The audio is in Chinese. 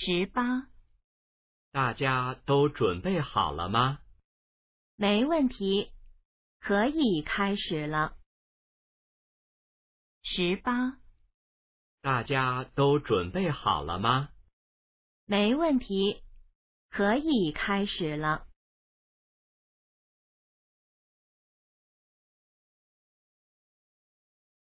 十八，大家都准备好了吗？没问题，可以开始了。十八，大家都准备好了吗？没问题，可以开始了。